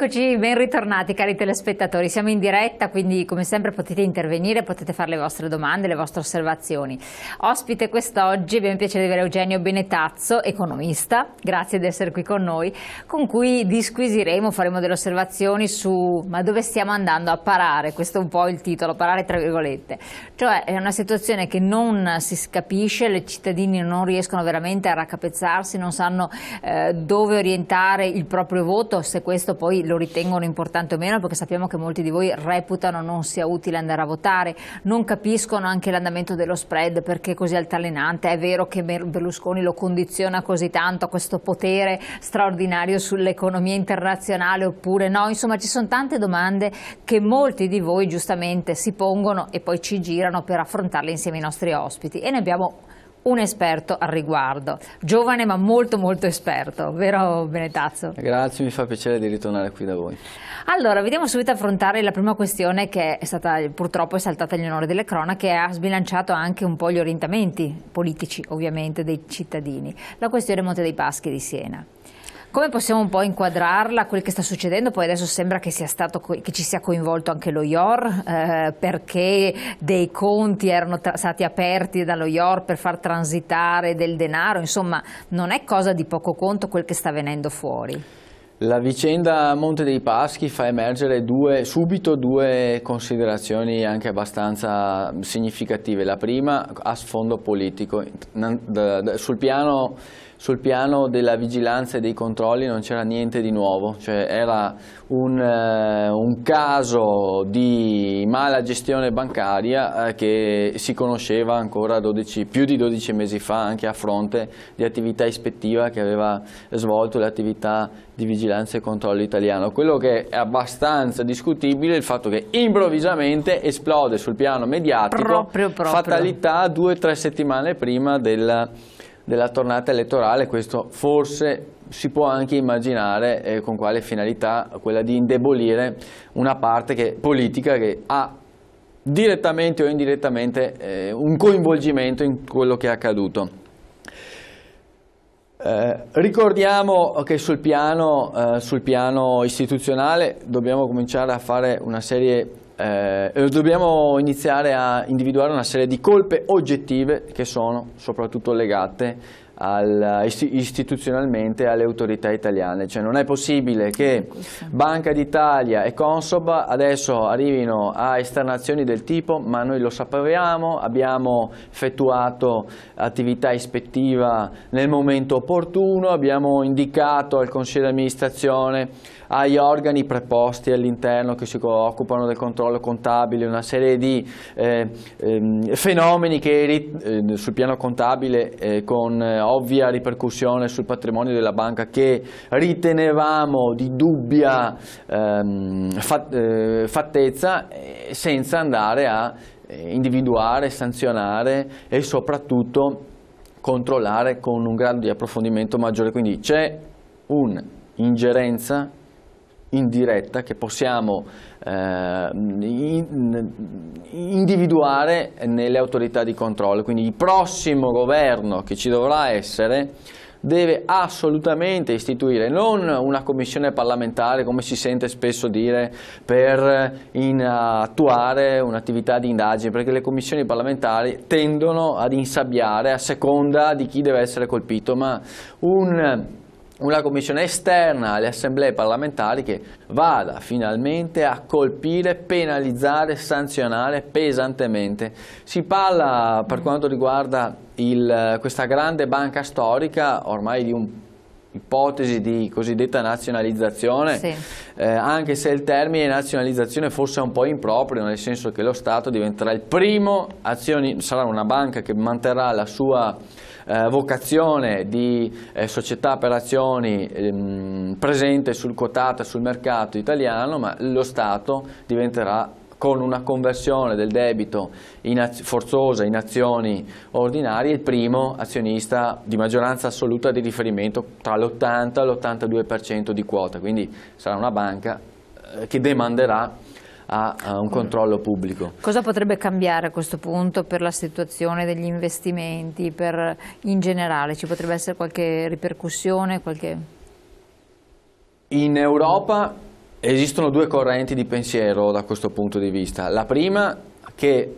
Eccoci, ben ritornati cari telespettatori, siamo in diretta quindi come sempre potete intervenire, potete fare le vostre domande, le vostre osservazioni. Ospite quest'oggi, abbiamo il piacere di avere Eugenio Benetazzo, economista, grazie di essere qui con noi, con cui disquisiremo, faremo delle osservazioni su ma dove stiamo andando a parare, questo è un po' il titolo, parare tra virgolette, cioè è una situazione che non si capisce, i cittadini non riescono veramente a raccapezzarsi, non sanno eh, dove orientare il proprio voto, se questo poi lo ritengono importante o meno, perché sappiamo che molti di voi reputano non sia utile andare a votare, non capiscono anche l'andamento dello spread perché è così altalenante, è vero che Berlusconi lo condiziona così tanto a questo potere straordinario sull'economia internazionale oppure no, insomma ci sono tante domande che molti di voi giustamente si pongono e poi ci girano per affrontarle insieme ai nostri ospiti e ne abbiamo un esperto al riguardo, giovane ma molto molto esperto, vero Benetazzo? Grazie, mi fa piacere di ritornare qui da voi. Allora, vediamo subito affrontare la prima questione che è stata purtroppo è saltata agli onori delle cronache e ha sbilanciato anche un po' gli orientamenti politici ovviamente dei cittadini, la questione Monte dei Paschi di Siena. Come possiamo un po' inquadrarla, quel che sta succedendo? Poi adesso sembra che, stato, che ci sia coinvolto anche lo IOR, eh, perché dei conti erano stati aperti dallo IOR per far transitare del denaro, insomma non è cosa di poco conto quel che sta venendo fuori. La vicenda Monte dei Paschi fa emergere due, subito due considerazioni anche abbastanza significative. La prima a sfondo politico, sul piano sul piano della vigilanza e dei controlli non c'era niente di nuovo, cioè era un, eh, un, caso di mala gestione bancaria eh, che si conosceva ancora 12, più di 12 mesi fa anche a fronte di attività ispettiva che aveva svolto l'attività di vigilanza e controllo italiano. Quello che è abbastanza discutibile è il fatto che improvvisamente esplode sul piano mediatico proprio, proprio. fatalità due o tre settimane prima della della tornata elettorale, questo forse si può anche immaginare eh, con quale finalità, quella di indebolire una parte che, politica che ha direttamente o indirettamente eh, un coinvolgimento in quello che è accaduto. Eh, ricordiamo che sul piano, eh, sul piano istituzionale dobbiamo cominciare a fare una serie di eh, dobbiamo iniziare a individuare una serie di colpe oggettive che sono soprattutto legate al, istituzionalmente alle autorità italiane. Cioè non è possibile che Banca d'Italia e Consob adesso arrivino a esternazioni del tipo ma noi lo sapevamo, abbiamo effettuato attività ispettiva nel momento opportuno, abbiamo indicato al Consiglio di amministrazione agli organi preposti all'interno che si occupano del controllo contabile, una serie di eh, eh, fenomeni che eh, sul piano contabile eh, con eh, ovvia ripercussione sul patrimonio della banca che ritenevamo di dubbia ehm, fat, eh, fattezza senza andare a individuare, sanzionare e soprattutto controllare con un grado di approfondimento maggiore. Quindi c'è un'ingerenza indiretta che possiamo eh, in, individuare nelle autorità di controllo. Quindi il prossimo governo che ci dovrà essere deve assolutamente istituire non una commissione parlamentare come si sente spesso dire per in, uh, attuare un'attività di indagine perché le commissioni parlamentari tendono ad insabbiare a seconda di chi deve essere colpito ma un una commissione esterna alle assemblee parlamentari che vada finalmente a colpire, penalizzare, sanzionare pesantemente. Si parla per quanto riguarda il, questa grande banca storica ormai di un ipotesi di cosiddetta nazionalizzazione, sì. eh, anche se il termine nazionalizzazione forse è un po' improprio, nel senso che lo Stato diventerà il primo azioni, sarà una banca che manterrà la sua eh, vocazione di eh, società per azioni ehm, presente sul quotata sul mercato italiano, ma lo Stato diventerà con una conversione del debito in forzosa in azioni ordinarie, il primo azionista di maggioranza assoluta di riferimento tra l'80 e l'82% di quota, quindi sarà una banca eh, che demanderà a, un controllo pubblico. Cosa potrebbe cambiare a questo punto per la situazione degli investimenti, per, in generale? Ci potrebbe essere qualche ripercussione? Qualche... In Europa Esistono due correnti di pensiero da questo punto di vista. La prima che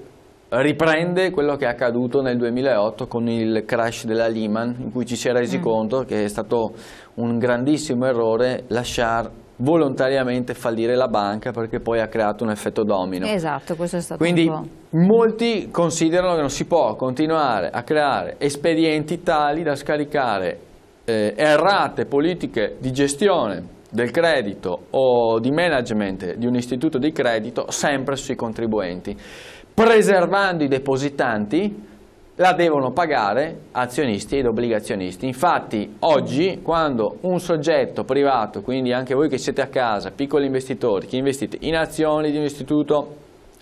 riprende quello che è accaduto nel 2008 con il crash della Lehman, in cui ci si è resi mm. conto che è stato un grandissimo errore lasciare volontariamente fallire la banca perché poi ha creato un effetto domino. Esatto, questo è stato Quindi molti considerano che non si può continuare a creare espedienti tali da scaricare eh, errate politiche di gestione del credito o di management di un istituto di credito sempre sui contribuenti, preservando i depositanti la devono pagare azionisti ed obbligazionisti. Infatti oggi quando un soggetto privato, quindi anche voi che siete a casa, piccoli investitori, che investite in azioni di un istituto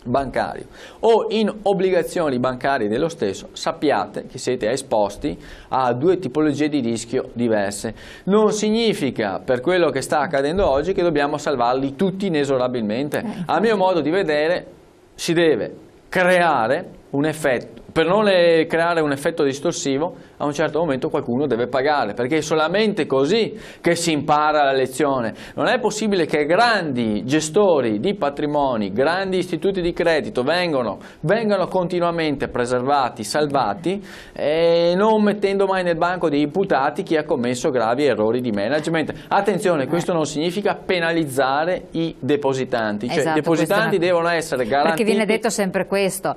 bancario o in obbligazioni bancarie dello stesso, sappiate che siete esposti a due tipologie di rischio diverse. Non significa, per quello che sta accadendo oggi, che dobbiamo salvarli tutti inesorabilmente. Eh, a mio modo di vedere, si deve creare un effetto, per non eh, creare un effetto distorsivo, a un certo momento qualcuno deve pagare, perché è solamente così che si impara la lezione. Non è possibile che grandi gestori di patrimoni, grandi istituti di credito vengano, vengano continuamente preservati, salvati, e non mettendo mai nel banco dei imputati chi ha commesso gravi errori di management. Attenzione, questo non significa penalizzare i depositanti, cioè i esatto, depositanti devono essere garantiti. Perché viene detto sempre questo,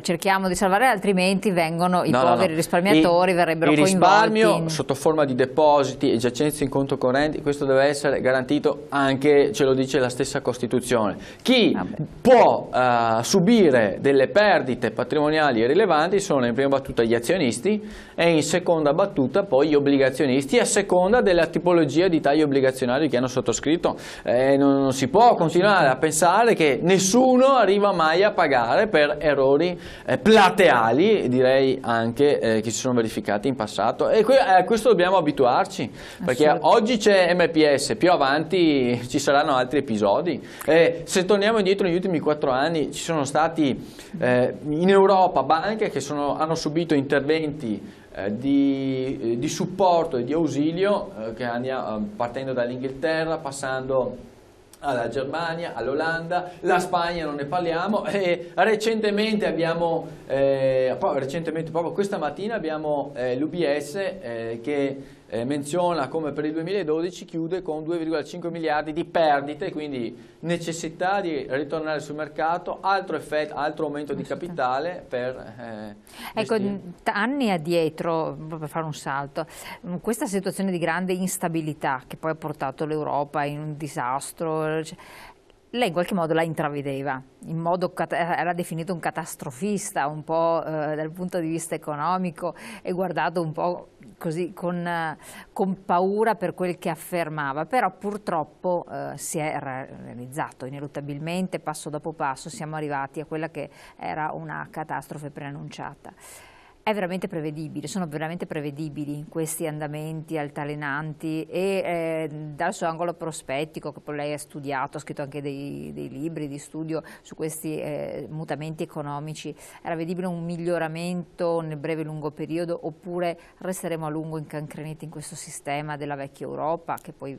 cioè cerchiamo di salvare, altrimenti vengono i no, poveri no, risparmiatori, il, verrebbero il coinvolti. Il risparmio sotto forma di depositi, e giacenze in conto correnti, questo deve essere garantito anche, ce lo dice la stessa Costituzione. Chi Vabbè. Ah, può uh, subire delle perdite patrimoniali rilevanti sono in prima battuta gli azionisti e in seconda battuta poi gli obbligazionisti a seconda della tipologia di tagli obbligazionari che hanno sottoscritto. Eh, non, non si può continuare a pensare che nessuno arriva mai a pagare per errori eh, plateali, direi anche eh, che si sono verificati in passato e que eh, a questo dobbiamo abituarci perché oggi c'è MPS, più avanti ci saranno altri episodi. Eh, se torniamo indietro negli ultimi quattro anni ci sono stati eh, in Europa banche che sono, hanno subito interventi eh, di, di, supporto e di ausilio andiamo, partendo dall'Inghilterra, passando alla Germania, all'Olanda, la Spagna non ne parliamo e recentemente abbiamo, eh, recentemente, proprio questa mattina abbiamo eh, l'UBS eh, che eh, menziona come per il 2012 chiude con 2,5 miliardi di perdite, quindi necessità di ritornare sul mercato, altro, effetto, altro aumento di capitale per... Eh, ecco, anni addietro, per fare un salto, mm, questa situazione di grande instabilità che poi ha portato l'Europa in un disastro... Cioè, lei in qualche modo la intravedeva, in modo, era definito un catastrofista un po' eh, dal punto di vista economico e guardato un po' così con, eh, con, paura per quel che affermava, però purtroppo eh, si è realizzato ineluttabilmente, passo dopo passo siamo arrivati a quella che era una catastrofe preannunciata è veramente prevedibile, sono veramente prevedibili questi andamenti altalenanti e eh, dal suo angolo prospettico, che poi lei ha studiato, ha scritto anche dei, dei libri di studio su questi eh, mutamenti economici, era vedibile un miglioramento nel breve e lungo periodo oppure resteremo a lungo incancreniti in questo sistema della vecchia Europa che poi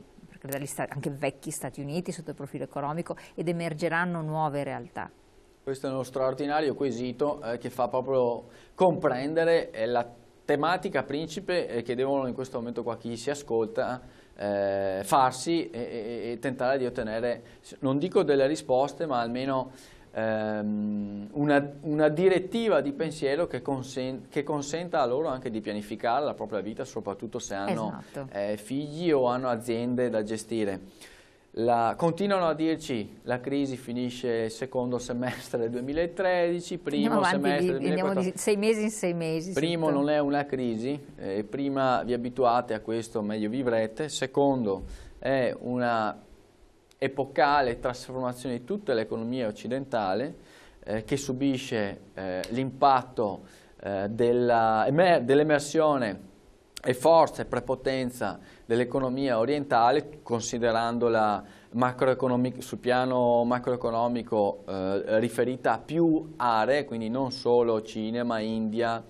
anche vecchi Stati Uniti sotto il profilo economico ed emergeranno nuove realtà? Questo è uno straordinario quesito eh, che fa proprio comprendere eh, la tematica principe eh, che devono in questo momento qua chi si ascolta eh, farsi e, e, tentare di ottenere, non dico delle risposte, ma almeno ehm, una, una, direttiva di pensiero che, consen che, consenta a loro anche di pianificare la propria vita, soprattutto se hanno esatto. Eh, figli o hanno aziende da gestire. La, continuano a dirci la crisi finisce secondo semestre del 2013, primo avanti, semestre del 2014. sei mesi in sei mesi. Primo certo. non è una crisi, eh, prima vi abituate a questo meglio vivrete, secondo è una epocale trasformazione di tutta l'economia occidentale eh, che subisce eh, l'impatto eh, dell'emersione e forza e prepotenza dell'economia orientale, considerandola sul piano macroeconomico eh, riferita a più aree, quindi non solo Cina, ma India,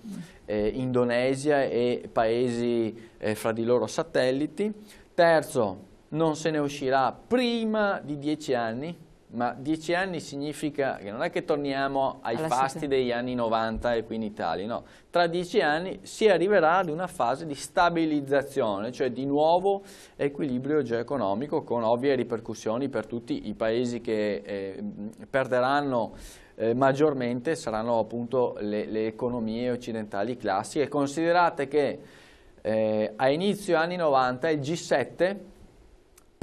eh, Indonesia e paesi eh, fra di loro satelliti. Terzo, non se ne uscirà prima di dieci anni, ma dieci anni significa che non è che torniamo ai Alla fasti degli anni 90 e qui in Italia, no. Tra dieci anni si arriverà ad una fase di stabilizzazione, cioè di nuovo equilibrio geoeconomico con ovvie ripercussioni per tutti i paesi che eh, perderanno eh, maggiormente, saranno appunto le, le economie occidentali classiche. Considerate che eh, a inizio anni 90 il G7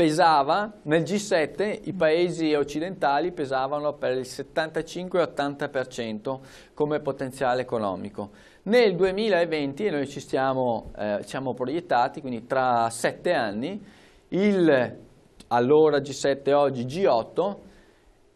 pesava, nel G7 i paesi occidentali pesavano per il 75-80% come potenziale economico. Nel 2020, e noi ci stiamo, eh, siamo proiettati, quindi tra sette anni, il allora G7 oggi G8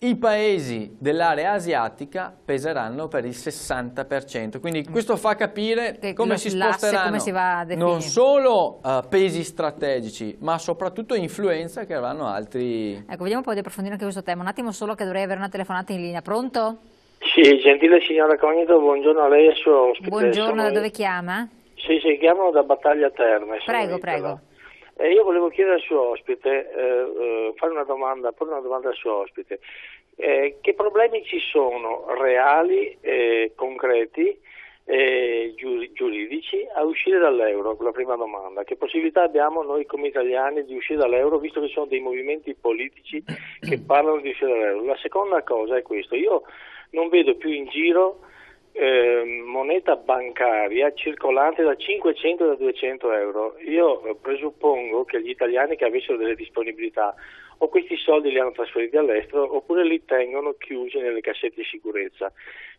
i paesi dell'area asiatica peseranno per il 60%, quindi mm. questo fa capire come si sposteranno come si non solo uh, pesi strategici, ma soprattutto influenza che avranno altri... Ecco, vediamo poi di approfondire anche questo tema, un attimo solo che dovrei avere una telefonata in linea, pronto? Sì, gentile signora Cognito, buongiorno a lei e al suo ospite. Buongiorno, da dove chiama? Sì, sì, chiamano da Battaglia Terme. Prego, prego. Eh, io volevo chiedere al suo ospite, eh, eh, fare una domanda, porre una domanda al suo ospite. Eh, che problemi ci sono reali, concreti, e giuridici a uscire dall'euro? La prima domanda. Che possibilità abbiamo noi come italiani di uscire dall'euro, visto che ci sono dei movimenti politici che parlano di uscire dall'euro? La seconda cosa è questo. Io non vedo più in giro eh, moneta bancaria circolante da 500 a 200 euro. Io eh, presuppongo che gli italiani che avessero delle disponibilità o questi soldi li hanno trasferiti all'estero oppure li tengono chiusi nelle cassette di sicurezza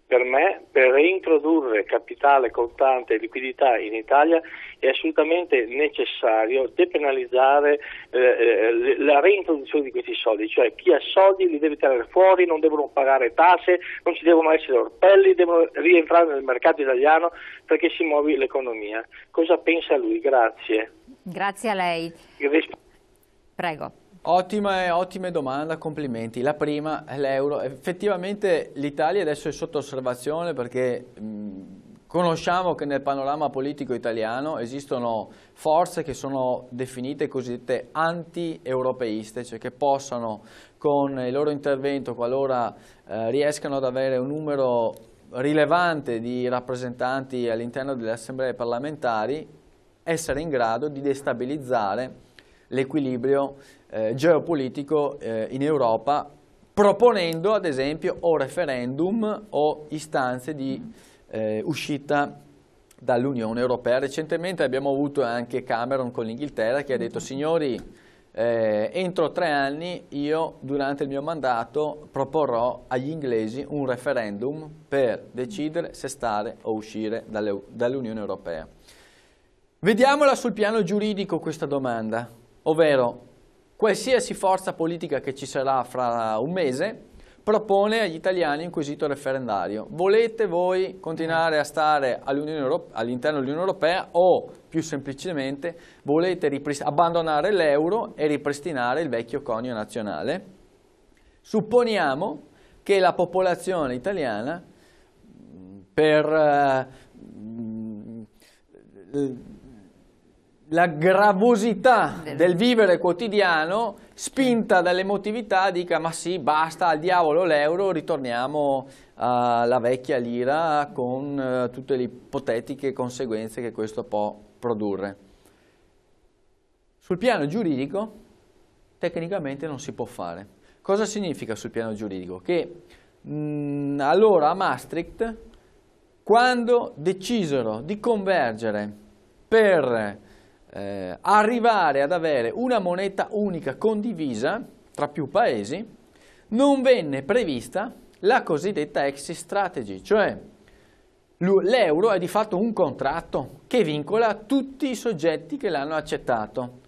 per me per reintrodurre capitale contante e liquidità in Italia è assolutamente necessario depenalizzare eh, eh la reintroduzione di questi soldi, cioè chi ha soldi li deve tirare fuori, non devono pagare tasse, non ci devono essere orpelli, devono rientrare nel mercato italiano perché si muove l'economia. Cosa pensa lui? Grazie. Grazie a lei. Prego. Ottima, eh, ottima, domanda, complimenti. La prima è l'euro. Effettivamente l'Italia adesso è sotto osservazione perché mh, mm, conosciamo che nel panorama politico italiano esistono forze che sono definite cosiddette anti-europeiste, cioè che possano con il loro intervento, qualora eh, riescano ad avere un numero rilevante di rappresentanti all'interno delle assemblee parlamentari, essere in grado di destabilizzare l'equilibrio eh, geopolitico eh, in Europa, proponendo ad esempio o referendum o istanze di eh, uscita dall'Unione Europea. Recentemente abbiamo avuto anche Cameron con l'Inghilterra che ha detto signori eh, entro tre anni io durante il mio mandato proporrò agli inglesi un referendum per decidere se stare o uscire dall'Unione Europea. Vediamola sul piano giuridico questa domanda ovvero qualsiasi forza politica che ci sarà fra un mese propone agli italiani un quesito referendario. Volete voi continuare a stare all'interno dell'Unione Europea o, più semplicemente, volete abbandonare l'euro e ripristinare il vecchio conio nazionale? Supponiamo che la popolazione italiana per... uh, la gravosità del vivere quotidiano spinta dall'emotività dica ma sì basta al diavolo l'euro ritorniamo alla vecchia lira con eh, tutte le ipotetiche conseguenze che questo può produrre. Sul piano giuridico tecnicamente non si può fare. Cosa significa sul piano giuridico? Che mh, mm, allora a Maastricht quando decisero di convergere per eh, arrivare ad avere una moneta unica condivisa tra più paesi, non venne prevista la cosiddetta exit strategy, cioè l'euro è di fatto un contratto che vincola tutti i soggetti che l'hanno accettato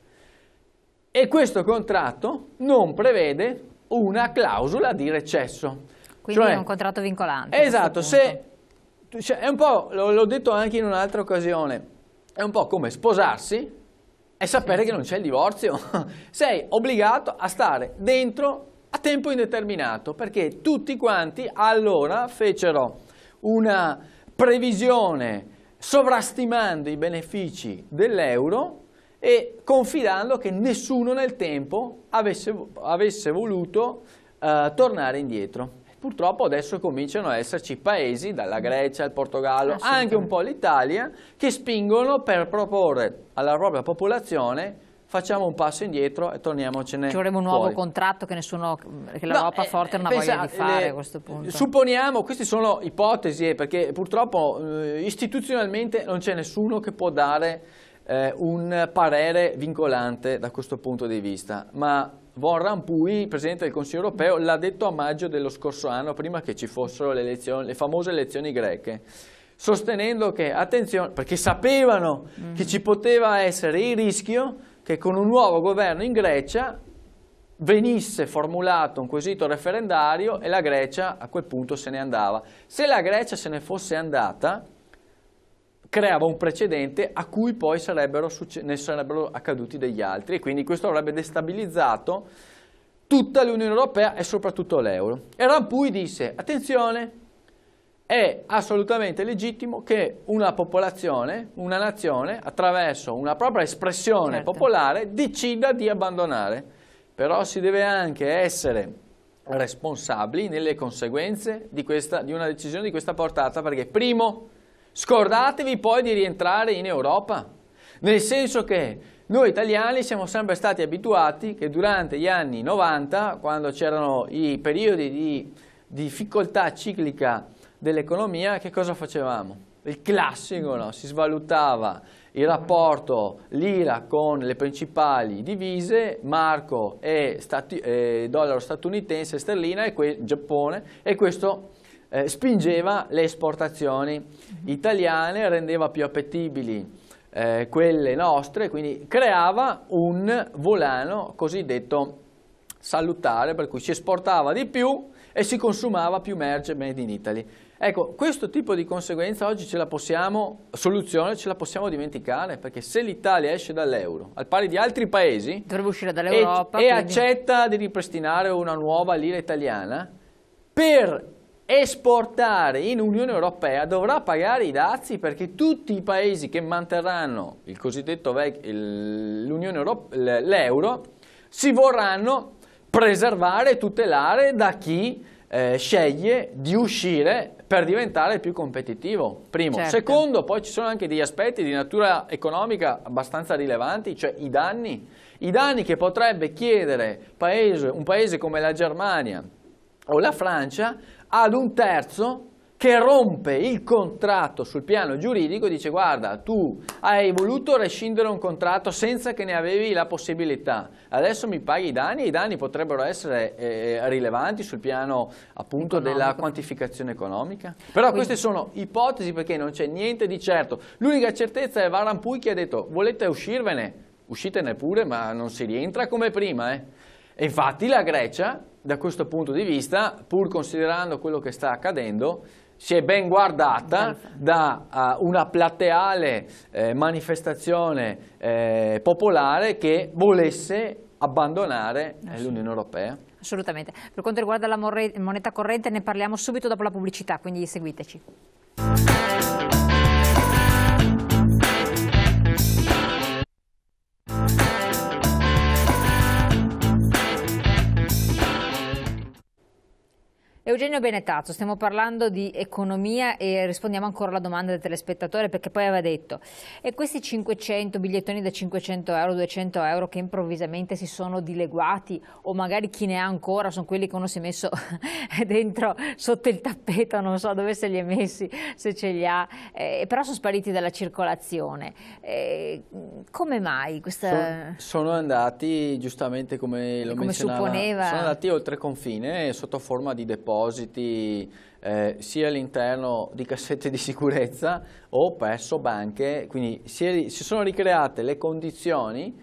e questo contratto non prevede una clausola di recesso. Quindi cioè, è un contratto vincolante. Esatto, se, cioè, è un po', l'ho detto anche in un'altra occasione, è un po' come sposarsi e sapere che non c'è il divorzio. Sei obbligato a stare dentro a tempo indeterminato perché tutti quanti allora fecero una previsione sovrastimando i benefici dell'euro e confidando che nessuno nel tempo avesse, avesse voluto eh, tornare indietro. Purtroppo adesso cominciano a esserci paesi, dalla Grecia al Portogallo, ah, anche un po' l'Italia, che spingono per proporre alla propria popolazione facciamo un passo indietro e torniamocene Ci vorrebbe un nuovo fuori. contratto che, nessuno, che l'Europa no, eh, forte non ha voglia di fare le, a questo punto. Supponiamo, queste sono ipotesi, eh, perché purtroppo eh, istituzionalmente non c'è nessuno che può dare eh, un parere vincolante da questo punto di vista, ma Von Rampuy, Presidente del Consiglio europeo, l'ha detto a maggio dello scorso anno, prima che ci fossero le, elezioni, le famose elezioni greche, sostenendo che, attenzione, perché sapevano mm. che ci poteva essere il rischio che con un nuovo governo in Grecia venisse formulato un quesito referendario e la Grecia a quel punto se ne andava. Se la Grecia se ne fosse andata, creava un precedente a cui poi sarebbero, ne sarebbero accaduti degli altri e quindi questo avrebbe destabilizzato tutta l'Unione Europea e soprattutto l'euro. E Rampui disse, attenzione, è assolutamente legittimo che una popolazione, una nazione, attraverso una propria espressione certo. popolare, decida di abbandonare, però si deve anche essere responsabili nelle conseguenze di, questa, di una decisione di questa portata, perché primo, Scordatevi poi di rientrare in Europa, nel senso che noi italiani siamo sempre stati abituati che durante gli anni 90, quando c'erano i periodi di difficoltà ciclica dell'economia, che cosa facevamo? Il classico, no? si svalutava il rapporto lira con le principali divise, marco e stati, eh, dollaro statunitense, sterlina e Giappone e questo eh, spingeva le esportazioni italiane, rendeva più appetibili eh, quelle nostre, quindi creava un volano cosiddetto salutare, per cui si esportava di più e si consumava più merce made in Italy. Ecco, questo tipo di conseguenza oggi ce la possiamo, soluzione ce la possiamo dimenticare, perché se l'Italia esce dall'euro, al pari di altri paesi, e, e accetta di ripristinare una nuova lira italiana, per esportare in Unione Europea dovrà pagare i dazi perché tutti i paesi che manterranno il cosiddetto l'euro si vorranno preservare e tutelare da chi eh, sceglie di uscire per diventare più competitivo. Primo. Certo. Secondo, poi ci sono anche degli aspetti di natura economica abbastanza rilevanti, cioè i danni. I danni che potrebbe chiedere paese, un paese come la Germania o la Francia ad un terzo che rompe il contratto sul piano giuridico e dice guarda tu hai voluto rescindere un contratto senza che ne avevi la possibilità adesso mi paghi i danni e i danni potrebbero essere eh, eh rilevanti sul piano appunto Economico. della quantificazione economica però Quindi, queste sono ipotesi perché non c'è niente di certo l'unica certezza è Varan Varampui che ha detto volete uscirvene uscitene pure ma non si rientra come prima eh. e infatti la Grecia da questo punto di vista, pur considerando quello che sta accadendo, si è ben guardata esatto. da uh, una plateale eh, manifestazione eh, popolare che volesse abbandonare eh, l'Unione Europea. Assolutamente. Per quanto riguarda la moneta corrente ne parliamo subito dopo la pubblicità, quindi seguiteci. Eugenio Benetazzo, stiamo parlando di economia e rispondiamo ancora alla domanda del telespettatore perché poi aveva detto e questi 500 bigliettoni da 500 euro, 200 euro che improvvisamente si sono dileguati o magari chi ne ha ancora sono quelli che uno si è messo dentro sotto il tappeto, non so dove se li è messi, se ce li ha, eh, però sono spariti dalla circolazione. Eh, come mai? Questa... Sono, andati giustamente come lo come menzionava, supponeva... sono andati oltre confine sotto forma di deposito depositi eh, sia all'interno di cassette di sicurezza o presso banche, quindi si, è, si sono ricreate le condizioni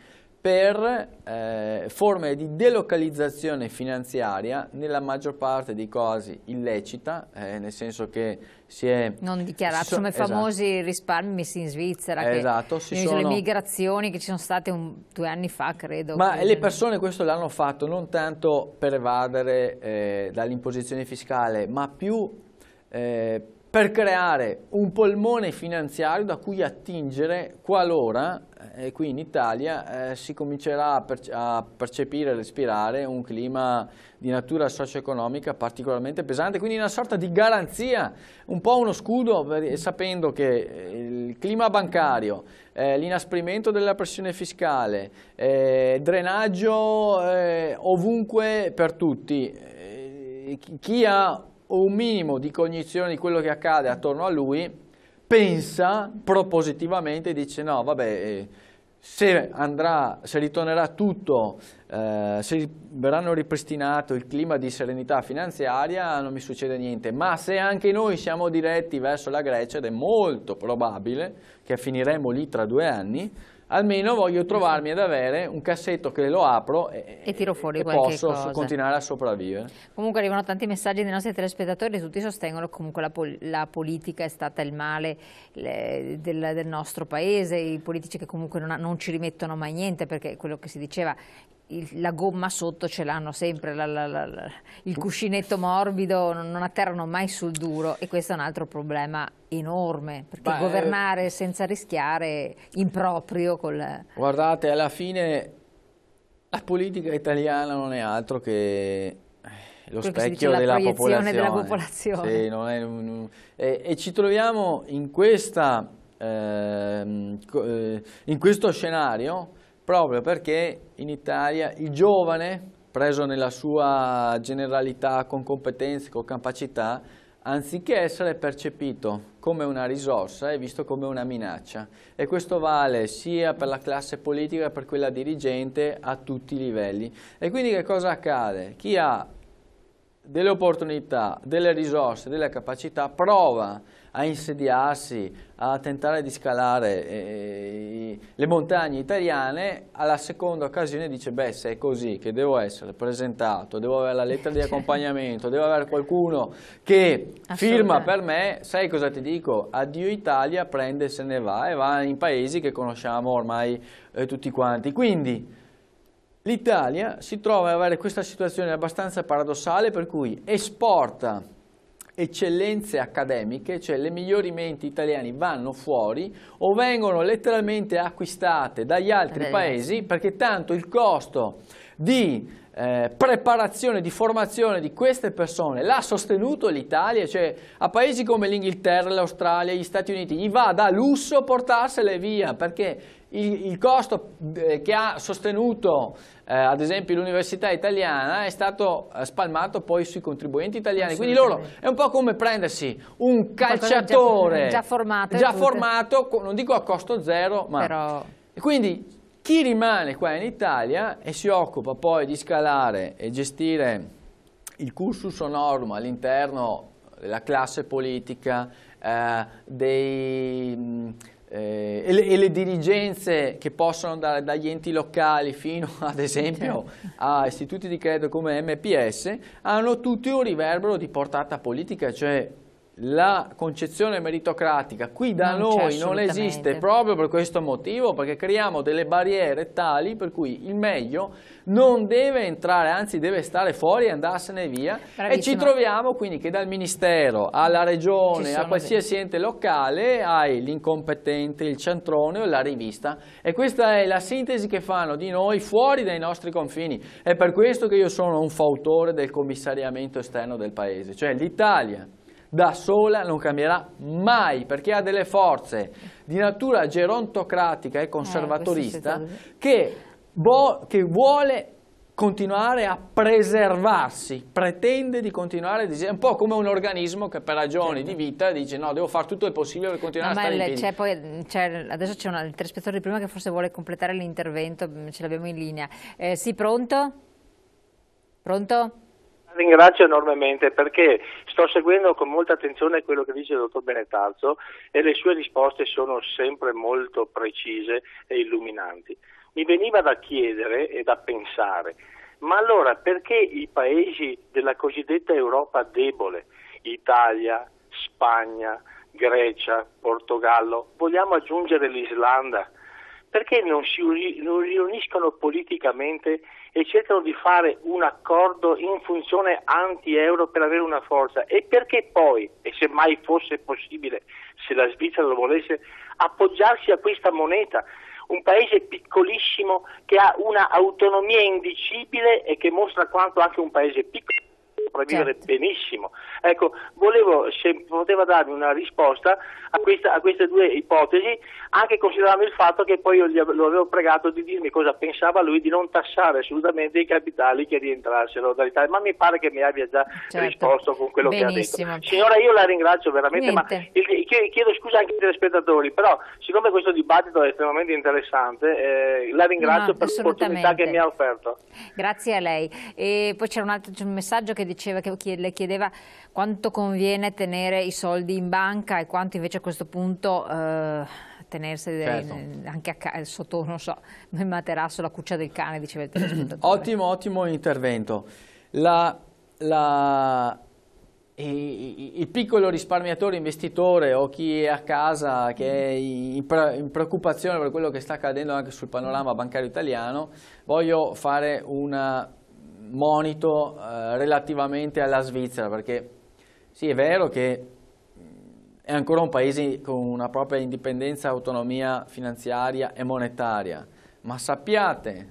per eh, forme di delocalizzazione finanziaria, nella maggior parte dei casi illecita, eh, nel senso che si è... Non dichiarato, so, sono esatto. i famosi risparmi messi in Svizzera, esatto, che, sono, le migrazioni che ci sono state un, due anni fa, credo. Ma le persone questo l'hanno fatto non tanto per evadere eh, dall'imposizione fiscale, ma più eh, per creare un polmone finanziario da cui attingere qualora eh, qui in Italia eh, si comincerà a, perce a percepire e respirare un clima di natura socio-economica particolarmente pesante, quindi una sorta di garanzia, un po' uno scudo, sapendo che eh, il clima bancario, eh, l'inasprimento della pressione fiscale, eh, drenaggio eh, ovunque per tutti, chi ha un minimo di cognizione di quello che accade attorno a lui pensa propositivamente e dice no, vabbè, eh, se, andrà, se ritornerà tutto, eh, se verranno ripristinato il clima di serenità finanziaria non mi succede niente, ma se anche noi siamo diretti verso la Grecia, ed è molto probabile che finiremo lì tra due anni, almeno voglio trovarmi ad avere un cassetto che lo apro e, e tiro fuori e posso cosa. continuare a sopravvivere. Comunque arrivano tanti messaggi dei nostri telespettatori, tutti sostengono che comunque la, pol la politica è stata il male le, del, del, nostro paese, i politici che comunque non, non ci rimettono mai niente, perché quello che si diceva il, la gomma sotto ce l'hanno sempre, la, la, la, il cuscinetto morbido, non, non, atterrano mai sul duro e questo è un altro problema enorme, perché Beh, eh, governare senza rischiare improprio col... Guardate, alla fine la politica italiana non è altro che lo specchio dice, della, popolazione. della, popolazione. Sì, è, non, e, e, ci troviamo in, questa, ehm, eh, in questo scenario proprio perché in Italia il giovane, preso nella sua generalità, con competenze, con capacità, anziché essere percepito come una risorsa, è visto come una minaccia. E questo vale sia per la classe politica che per quella dirigente a tutti i livelli. E quindi che cosa accade? Chi ha delle opportunità, delle risorse, delle capacità, prova a a insediarsi, a tentare di scalare eh, le montagne italiane, alla seconda occasione dice beh se è così che devo essere presentato, devo avere la lettera di accompagnamento, devo avere qualcuno che firma per me, sai cosa ti dico? Addio Italia, prende e se ne va e va in paesi che conosciamo ormai eh, tutti quanti. Quindi, L'Italia si trova ad avere questa situazione abbastanza paradossale per cui esporta eccellenze accademiche, cioè le migliori menti italiane vanno fuori o vengono letteralmente acquistate dagli altri Beh, paesi perché tanto il costo di eh, preparazione, di formazione di queste persone l'ha sostenuto l'Italia, cioè a paesi come l'Inghilterra, l'Australia, gli Stati Uniti, gli va da lusso portarsele via perché il, il costo eh, che ha sostenuto eh, ad esempio l'università italiana è stato eh, spalmato poi sui contribuenti italiani, quindi loro è un po' come prendersi un calciatore già, già, formato, già formato, non dico a costo zero, ma... Però... Quindi chi rimane qua in Italia e si occupa poi di scalare e gestire il cursus honorum all'interno della classe politica, eh, dei, mm, eh, e, le, e, le, dirigenze che possono andare dagli enti locali fino ad esempio a istituti di credito come MPS hanno tutti un riverbero di portata politica, cioè la concezione meritocratica qui da non noi non esiste proprio per questo motivo, perché creiamo delle barriere tali per cui il meglio non deve entrare, anzi deve stare fuori e andarsene via Bravissima. e ci troviamo quindi che dal ministero alla regione, a qualsiasi ente locale hai l'incompetente, il centrone o la rivista e questa è la sintesi che fanno di noi fuori dai nostri confini. È per questo che io sono un fautore del commissariamento esterno del paese, cioè l'Italia da sola non cambierà mai perché ha delle forze di natura gerontocratica e eh, conservatorista eh, che, che vuole continuare a preservarsi, pretende di continuare, è un po' come un organismo che per ragioni di certo. vita dice no, devo fare tutto il possibile per continuare no, a stare il, in piedi. Poi, adesso c'è un altro ispettore di prima che forse vuole completare l'intervento, mm, ce l'abbiamo in linea. Eh, sì, pronto? Pronto? Ringrazio enormemente perché sto seguendo con molta attenzione quello che dice il dottor Benetazzo e le sue risposte sono sempre molto precise e illuminanti. Mi veniva da chiedere e da pensare, ma allora perché i paesi della cosiddetta Europa debole, Italia, Spagna, Grecia, Portogallo, vogliamo aggiungere l'Islanda, perché non si non riuniscono politicamente e cercano di fare un accordo in funzione anti-euro per avere una forza e perché poi, e se mai fosse possibile, se la Svizzera lo volesse, appoggiarsi a questa moneta? un paese piccolissimo che ha una autonomia indicibile e che mostra quanto anche un paese piccolo potrà certo. benissimo. Ecco, volevo se poteva darmi una risposta a, questa, a, queste due ipotesi, anche considerando il fatto che poi io gli, lo avevo pregato di dirmi cosa pensava lui di non tassare assolutamente i capitali che rientrassero dall'Italia, ma mi pare che mi abbia già certo. risposto con quello benissimo. che ha detto. Signora, io la ringrazio veramente, Niente. ma il, chiedo scusa anche ai telespettatori, però siccome questo dibattito è estremamente interessante, eh, la ringrazio no, per l'opportunità che mi ha offerto. Grazie a lei. E poi c'era un altro messaggio che dice diceva che le chiedeva quanto conviene tenere i soldi in banca e quanto invece a questo punto eh, tenerseli certo. anche a, eh, sotto, non so, nel materasso, la cuccia del cane, diceva il telespettatore. Ottimo, ottimo intervento. La, la, il piccolo risparmiatore, investitore o chi è a casa che è in, preoccupazione per quello che sta accadendo anche sul panorama bancario italiano, voglio fare una monito eh, relativamente alla Svizzera, perché sì è vero che è ancora un paese con una propria indipendenza, autonomia finanziaria e monetaria, ma sappiate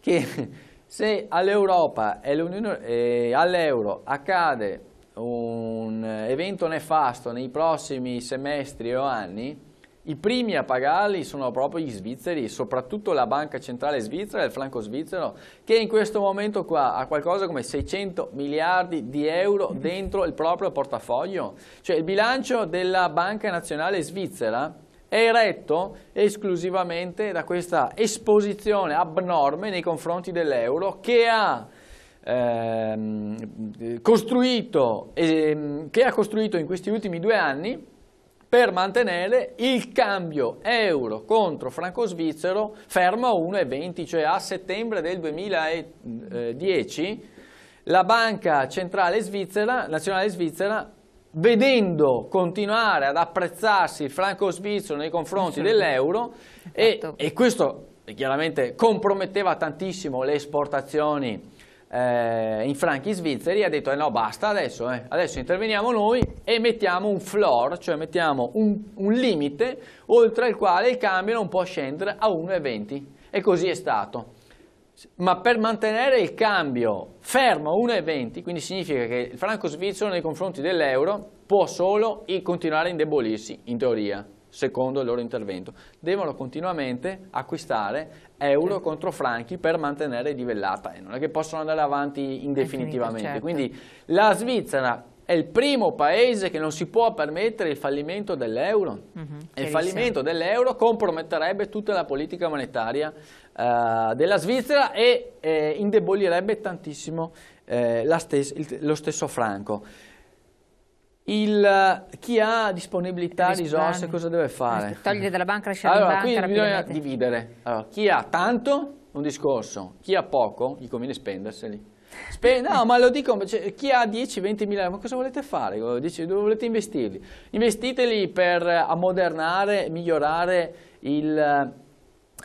che se all'Europa e all'euro accade un evento nefasto nei prossimi semestri o anni, i primi a pagarli sono proprio gli svizzeri, soprattutto la banca centrale svizzera, il franco svizzero, che in questo momento qua ha qualcosa come 600 miliardi di euro dentro il proprio portafoglio. Cioè il bilancio della banca nazionale svizzera è retto esclusivamente da questa esposizione abnorme nei confronti dell'euro che ha ehm, costruito, ehm, che ha costruito in questi ultimi due anni per mantenere il cambio euro contro franco svizzero fermo a 1,20, cioè a settembre del 2010 la Banca Centrale Svizzera, Nazionale Svizzera, vedendo continuare ad apprezzarsi il franco svizzero nei confronti dell'euro e, esatto. e questo chiaramente comprometteva tantissimo le esportazioni eh, in franchi svizzeri ha detto eh no basta adesso, eh, adesso interveniamo noi e mettiamo un floor, cioè mettiamo un, un limite oltre il quale il cambio non può scendere a 1,20 e così è stato. Ma per mantenere il cambio fermo a 1,20, quindi significa che il franco svizzero nei confronti dell'euro può solo continuare a indebolirsi, in teoria secondo il loro intervento. Devono continuamente acquistare euro contro franchi per mantenere livellata e non è che possono andare avanti indefinitivamente. Certo. Quindi la Svizzera è il primo paese che non si può permettere il fallimento dell'euro mm-hmm, e il fallimento dell'euro comprometterebbe tutta la politica monetaria eh, della Svizzera e eh, indebolirebbe tantissimo eh, stes- il, lo stesso franco il, chi ha disponibilità, risorse, cosa deve fare? Togliere dalla banca, lasciare allora, in banca Allora, qui bisogna dividere. Allora, chi ha tanto, un discorso, chi ha poco, gli conviene spenderseli. Spend no, ma lo dico, cioè, chi ha 10-20 mila euro, ma cosa volete fare? Dove volete investirli? Investiteli per ammodernare, migliorare il,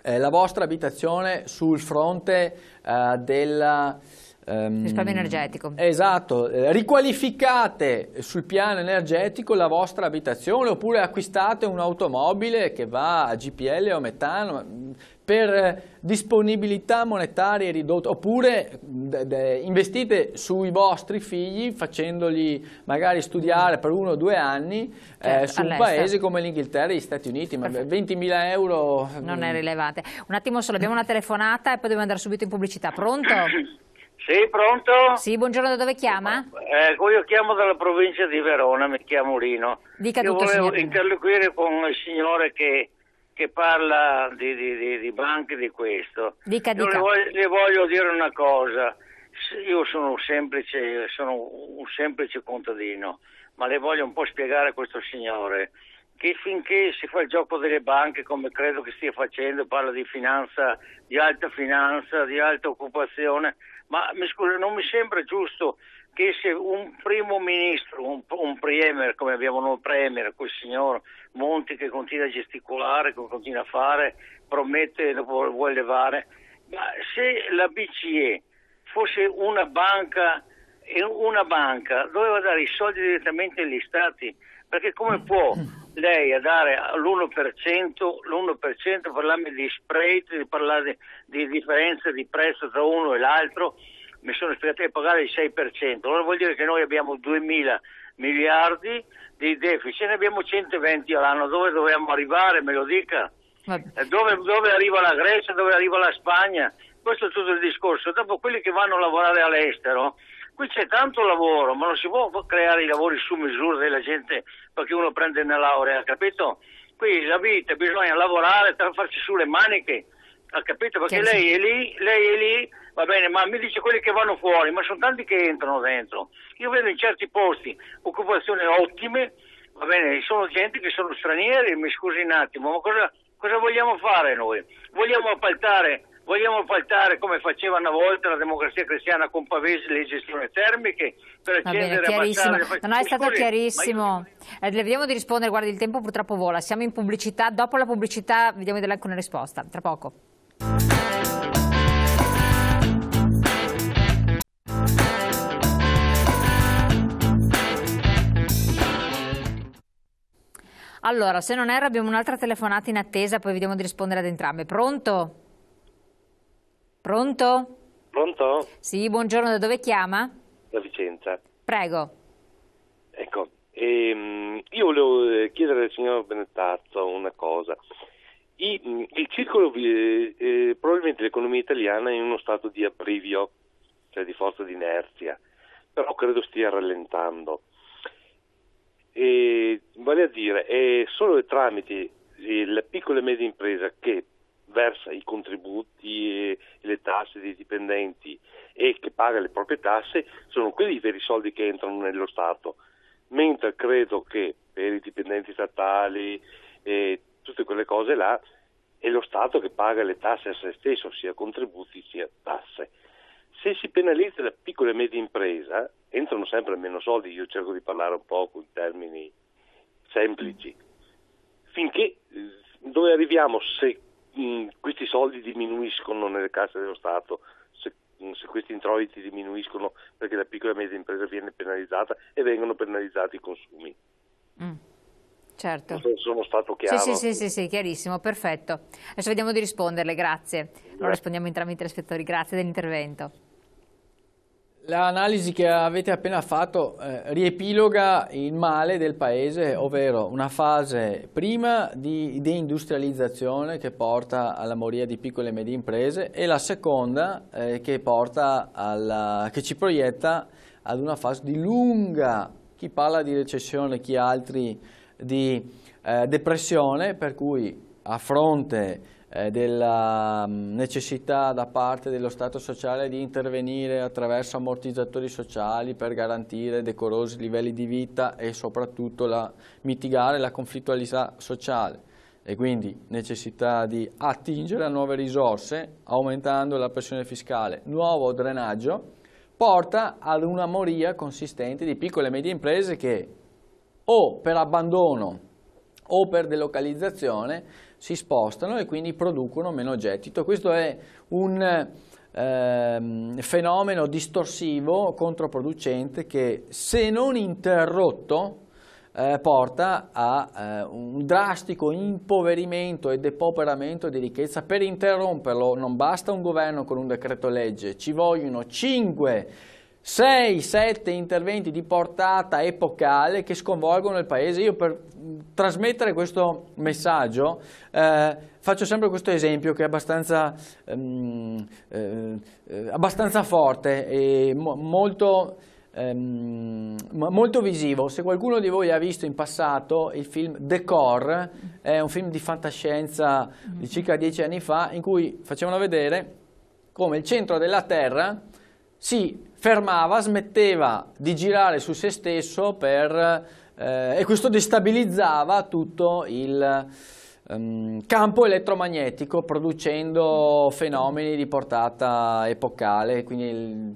eh, la vostra abitazione sul fronte eh, della ehm, risparmio energetico. Esatto, eh, riqualificate sul piano energetico la vostra abitazione oppure acquistate un'automobile che va a GPL o metano mm, per disponibilità monetarie ridotte oppure mm, investite sui vostri figli facendogli magari studiare per uno o due anni eh, certo, eh, su un paese come l'Inghilterra e gli Stati Uniti, ma 20.000 euro... Non mm. è rilevante. Un attimo solo, abbiamo una telefonata e poi dobbiamo andare subito in pubblicità. Pronto? Sì, pronto? Sì, buongiorno, da dove chiama? Ecco, io chiamo dalla provincia di Verona, mi chiamo Rino. Dica io tutto, volevo interloquire con il signore che, che parla di, di, di, di, banche, di questo. Dica, io dica. Le voglio, le voglio dire una cosa, io sono un, semplice, sono un semplice contadino, ma le voglio un po' spiegare a questo signore che finché si fa il gioco delle banche, come credo che stia facendo, parla di finanza, di alta finanza, di alta occupazione, ma mi scusa, non mi sembra giusto che se un primo ministro, un, un premier, come abbiamo noi premier, quel signor Monti che continua a gesticolare, che continua a fare, promette e vuole levare, ma se la BCE fosse una banca, una banca doveva dare i soldi direttamente agli stati, perché come può lei dare all'1%, l'1% parlarmi di spread, parlare di differenza di prezzo tra uno e l'altro? mi sono spiegato di pagare il 6%, allora vuol dire che noi abbiamo 2.000 miliardi di deficit, ne abbiamo 120 all'anno, dove dobbiamo arrivare, me lo dica? Eh, dove, dove, arriva la Grecia, dove arriva la Spagna? Questo è tutto il discorso. Dopo quelli che vanno a lavorare all'estero, qui c'è tanto lavoro, ma non si può creare i lavori su misura della gente perché uno prende una laurea, capito? Qui la vita bisogna lavorare, farci sulle maniche, ha capito? Perché lei è lì, lei è lì, va bene, ma mi dice quelli che vanno fuori, ma sono tanti che entrano dentro. Io vedo in certi posti occupazioni ottime, va bene, sono gente che sono stranieri, mi scusi un attimo, ma cosa, cosa vogliamo fare noi? Vogliamo appaltare Vogliamo faltare come faceva una volta la democrazia cristiana con pavesi leggi sulle termiche per Va accendere bene, chiarissimo. Le... Non è stato chiarissimo. Io... Eh, le vediamo di rispondere, guardi, il tempo purtroppo vola. Siamo in pubblicità, dopo la pubblicità vediamo di dare anche una risposta. Tra poco. Allora, se non erro abbiamo un'altra telefonata in attesa, poi vediamo di rispondere ad entrambe. Pronto? Pronto? Pronto? Sì, buongiorno, da dove chiama? Da Vicenza. Prego. Ecco, ehm, io volevo eh, chiedere al signor Benettazzo una cosa. I, mm, il circolo, eh, eh, probabilmente l'economia italiana è in uno stato di abbrivio, cioè di forza di inerzia, però credo stia rallentando. E, vale a dire, è solo tramite eh, le piccole e medie imprese che versa i contributi e le tasse dei dipendenti e che paga le proprie tasse, sono quelli i veri soldi che entrano nello Stato. Mentre credo che per i dipendenti statali e tutte quelle cose là è lo Stato che paga le tasse a se stesso, sia contributi sia tasse. Se si penalizza la piccola e media impresa, entrano sempre meno soldi. Io cerco di parlare un po' con termini semplici. Finché eh, dove arriviamo se Mm, questi soldi diminuiscono nelle casse dello Stato, se, mm, se questi introiti diminuiscono perché la piccola e media impresa viene penalizzata e vengono penalizzati i consumi. Mm. Certo. Sono stato chiaro. Sì, sì, sì, sì, chiarissimo, perfetto. Adesso vediamo di risponderle, grazie. Allora rispondiamo entrambi i tre ispettori, grazie dell'intervento. L'analisi che avete appena fatto eh, riepiloga il male del paese, ovvero una fase prima di deindustrializzazione che porta alla moria di piccole e medie imprese e la seconda eh, che, alla, che ci proietta ad una fase di lunga, chi parla di recessione, chi altri di eh, depressione, per cui a fronte eh, della mm, necessità da parte dello Stato sociale di intervenire attraverso ammortizzatori sociali per garantire decorosi livelli di vita e soprattutto la, mitigare la conflittualità sociale e quindi necessità di attingere a nuove risorse aumentando la pressione fiscale, nuovo drenaggio, porta ad una moria consistente di piccole e medie imprese che o per abbandono o per delocalizzazione si spostano e quindi producono meno gettito. Questo è un ehm, fenomeno distorsivo, controproducente, che se non interrotto eh, porta a eh, un drastico impoverimento e depoperamento di ricchezza. Per interromperlo non basta un governo con un decreto legge, ci vogliono cinque 6-7 interventi di portata epocale che sconvolgono il paese. Io per trasmettere questo messaggio eh, faccio sempre questo esempio che è abbastanza, ehm, eh, eh abbastanza forte e mo molto, ehm, molto, visivo. Se qualcuno di voi ha visto in passato il film Decor, è un film di fantascienza di circa dieci anni fa in cui facevano vedere come il centro della Terra si fermava, smetteva di girare su se stesso per, eh, e questo destabilizzava tutto il ehm, campo elettromagnetico producendo fenomeni di portata epocale. Quindi il,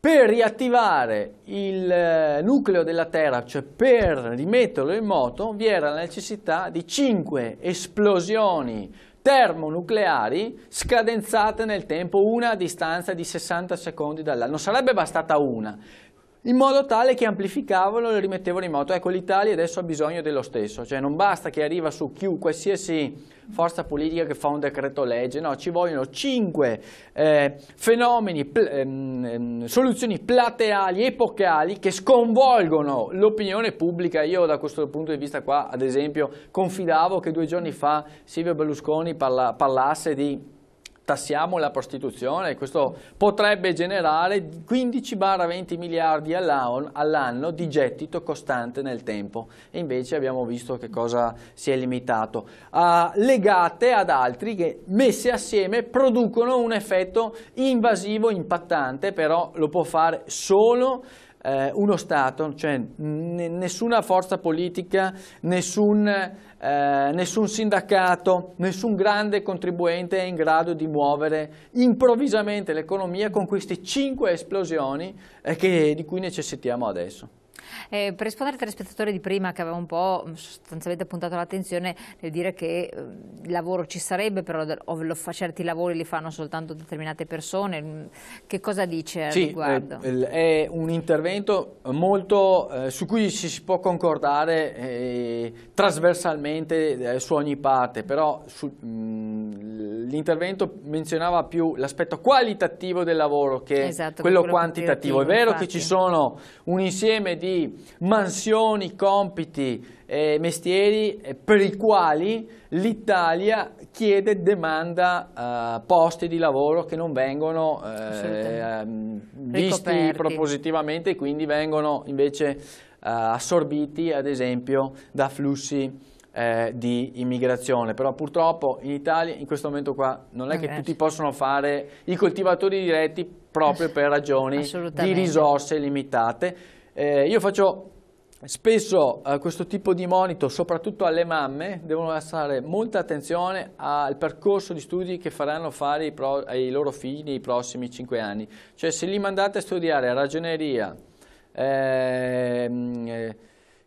per riattivare il eh, nucleo della Terra, cioè per rimetterlo in moto, vi era la necessità di 5 esplosioni termonucleari scadenzate nel tempo, una a distanza di 60 secondi dall'anno. sarebbe bastata una, in modo tale che amplificavano e lo rimettevano in moto. Ecco, l'Italia adesso ha bisogno dello stesso, cioè non basta che arriva su Q qualsiasi forza politica che fa un decreto legge, no, ci vogliono cinque eh, fenomeni, pl ehm, ehm soluzioni plateali, epocali che sconvolgono l'opinione pubblica. Io da questo punto di vista qua, ad esempio, confidavo che due giorni fa Silvio Berlusconi parla parlasse di tassiamo la prostituzione, questo potrebbe generare 15-20 miliardi all'anno di gettito costante nel tempo e invece abbiamo visto che cosa si è limitato, uh, legate ad altri che messe assieme producono un effetto invasivo impattante, però lo può fare solo eh, uno Stato, cioè nessuna forza politica, nessun, eh, nessun sindacato, nessun grande contribuente è in grado di muovere improvvisamente l'economia con queste cinque esplosioni eh, che, di cui necessitiamo adesso. Eh, per rispondere al telespettatore di prima che aveva un po' mm, sostanzialmente puntato l'attenzione nel dire che eh, il lavoro ci sarebbe, però lo, lo, certi lavori li fanno soltanto determinate persone, mm, che cosa dice sì, riguardo? Eh, è un intervento molto, eh, su cui si può concordare eh, trasversalmente eh, su ogni parte, però l'intervento menzionava più l'aspetto qualitativo del lavoro che esatto, quello, quello quantitativo. È vero infatti. che ci sono un insieme di mansioni, compiti, eh, mestieri per i quali l'Italia chiede, demanda eh, posti di lavoro che non vengono eh, ehm, visti Ricoperti. propositivamente e quindi vengono invece eh, assorbiti ad esempio da flussi eh, di immigrazione, però purtroppo in Italia in questo momento qua non è che tutti possono fare i coltivatori diretti proprio per ragioni di risorse limitate eh, io faccio spesso eh, questo tipo di monito, soprattutto alle mamme, devono passare molta attenzione al percorso di studi che faranno fare pro, ai loro figli nei prossimi 5 anni. Cioè se li mandate a studiare ragioneria, ehm, eh,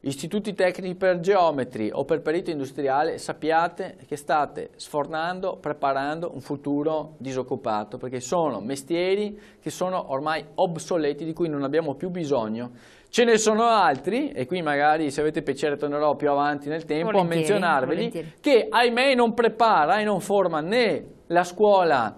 istituti tecnici per geometri o per perito industriale, sappiate che state sfornando, preparando un futuro disoccupato, perché sono mestieri che sono ormai obsoleti, di cui non abbiamo più bisogno. Ce ne sono altri, e qui magari se avete piacere tornerò più avanti nel tempo volentieri, a menzionarveli, volentieri. che ahimè non prepara e non forma né la scuola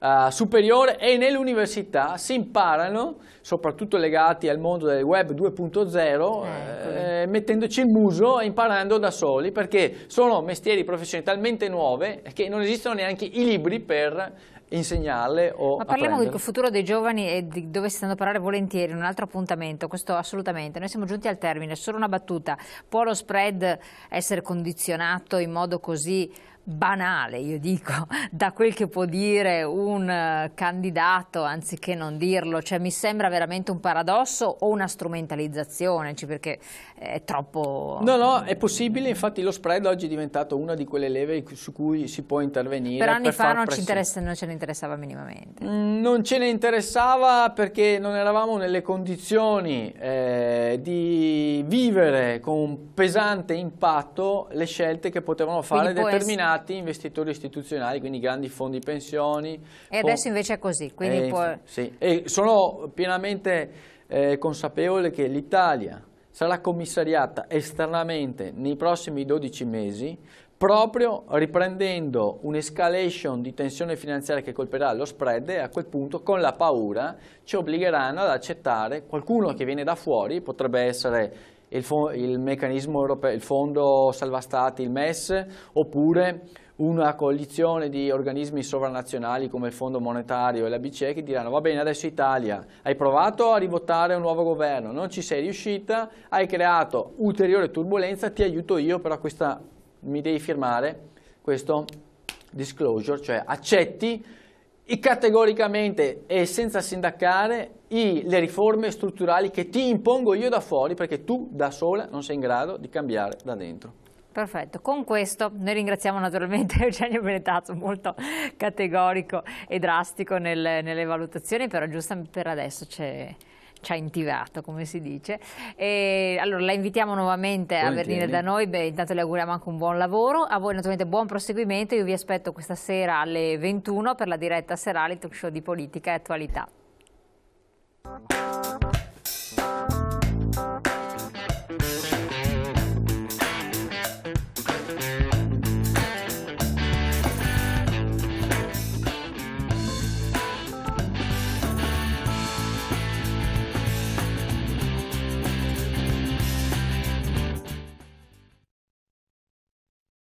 uh, superiore e né l'università, si imparano, soprattutto legati al mondo del web 2.0, ecco, eh, eh, mettendoci il muso e imparando da soli, perché sono mestieri professioni talmente nuove che non esistono neanche i libri per insegnarle o Ma parliamo del futuro dei giovani e di dove si stanno a parlare volentieri, un altro appuntamento, questo assolutamente. Noi siamo giunti al termine, solo una battuta. Può lo spread essere condizionato in modo così banale, io dico, da quel che può dire un eh, candidato anziché non dirlo, cioè mi sembra veramente un paradosso o una strumentalizzazione, cioè perché è troppo... No, no, è possibile, infatti lo spread oggi è diventato una di quelle leve su cui si può intervenire. Per anni per fa non, non, ce ne interessava minimamente. Mm, non ce ne interessava perché non eravamo nelle condizioni eh, di vivere con un pesante impatto le scelte che potevano fare determinate mercati, investitori istituzionali, quindi grandi fondi pensioni. E adesso invece è così. Eh, può... sì. e sono pienamente eh, consapevole che l'Italia sarà commissariata esternamente nei prossimi 12 mesi proprio riprendendo un'escalation di tensione finanziaria che colperà lo spread e a quel punto con la paura ci obbligheranno ad accettare qualcuno che viene da fuori, potrebbe essere il, il meccanismo europeo, il fondo salva stati, il MES, oppure una coalizione di organismi sovranazionali come il Fondo Monetario e la BCE che diranno va bene adesso Italia, hai provato a rivotare un nuovo governo, non ci sei riuscita, hai creato ulteriore turbolenza, ti aiuto io però questa, mi devi firmare questo disclosure, cioè accetti e categoricamente e senza sindacare i, le riforme strutturali che ti impongo io da fuori perché tu da sola non sei in grado di cambiare da dentro. Perfetto, con questo noi ringraziamo naturalmente Eugenio Benetazzo, molto categorico e drastico nel, nelle valutazioni, però giusto per adesso c'è ci ha intivato, come si dice. E allora la invitiamo nuovamente Buongiorno. a venire da noi, Beh, intanto le auguriamo anche un buon lavoro, a voi naturalmente buon proseguimento, io vi aspetto questa sera alle 21 per la diretta serale talk show di politica e attualità.